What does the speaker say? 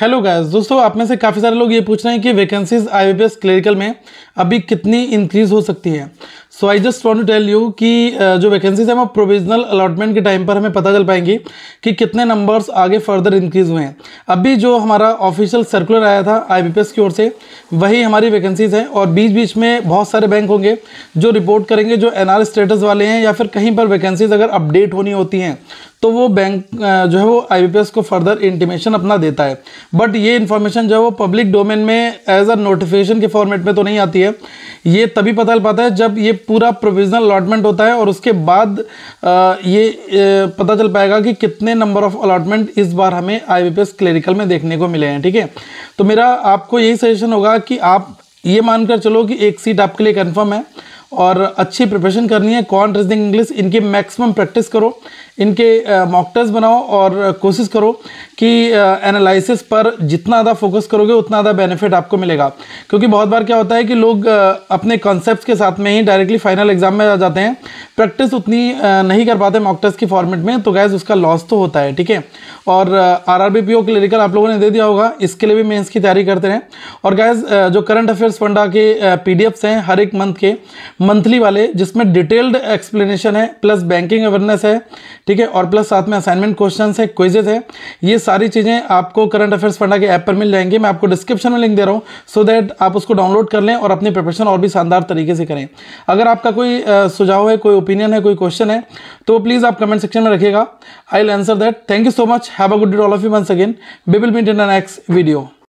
hello guys दोस्तों आप में से काफ़ी सारे लोग ये पूछ रहे हैं कि वैकेंसीज आईबीपीएस क्लरिकल में अभी कितनी इंक्रीज़ हो सकती है so I just want to tell you कि जो वैकेंसीज हैं वो प्रोविजनल अलॉटमेंट के टाइम पर हमें पता चल पाएंगी कि कितने नंबर्स आगे फर्दर इंक्रीज हुए हैं अभी जो हमारा ऑफिशियल सर्कुलर आया था आई की ओर से वही हमारी वैकेंसीज हैं और बीच बीच में बहुत सारे बैंक होंगे जो रिपोर्ट करेंगे जो एन स्टेटस वाले हैं या फिर कहीं पर वैकेंसीज अगर अपडेट होनी होती हैं तो वो बैंक जो है वो आई को फर्दर इंटीमेशन अपना देता है बट ये इन्फॉर्मेशन जो है वो पब्लिक डोमेन में एज अ नोटिफिकेशन के फॉर्मेट में तो नहीं आती है ये तभी पता चल पाता है जब ये पूरा प्रोविजनल अलॉटमेंट होता है और उसके बाद ये पता चल पाएगा कि कितने नंबर ऑफ अलॉटमेंट इस बार हमें आई क्लरिकल में देखने को मिले हैं ठीक है तो मेरा आपको यही सजेशन होगा कि आप ये मानकर चलो कि एक सीट आपके लिए कन्फर्म है और अच्छी प्रिपरेशन करनी है कौन रीजनिंग इंग्लिश इनकी मैक्सिमम प्रैक्टिस करो इनके मॉक टेस्ट बनाओ और कोशिश करो कि एनालिसिस पर जितना ज़्यादा फोकस करोगे उतना ज़्यादा बेनिफिट आपको मिलेगा क्योंकि बहुत बार क्या होता है कि लोग अपने कॉन्सेप्ट के साथ में ही डायरेक्टली फाइनल एग्जाम में आ जाते हैं प्रैक्टिस उतनी नहीं कर पाते मॉक टेस्ट की फॉर्मेट में तो गैस उसका लॉस तो होता है ठीक है और आर आर क्लिनिकल आप लोगों ने दे दिया होगा इसके लिए भी मेन्स की तैयारी करते रहें और गैस जो करंट अफेयर्स फंडा के पी हैं हर एक मंथ के मंथली वाले जिसमें डिटेल्ड एक्सप्लेनेशन है प्लस बैंकिंग अवेयरनेस है ठीक है और प्लस साथ में असाइनमेंट क्वेश्चन है क्विजेज है ये सारी चीज़ें आपको करंट अफेयर्स फंडा के ऐप पर मिल जाएंगे मैं आपको डिस्क्रिप्शन में लिंक दे रहा हूँ सो दैट आप उसको डाउनलोड कर लें और अपनी प्रिपरेशन और भी शानदार तरीके से करें अगर आपका कोई सुझाव है कोई ओपिनियन है कोई क्वेश्चन है तो प्लीज़ आप कमेंट सेक्शन में रखिएगा I will answer that thank you so much have a good day all of you once again we will meet in the next video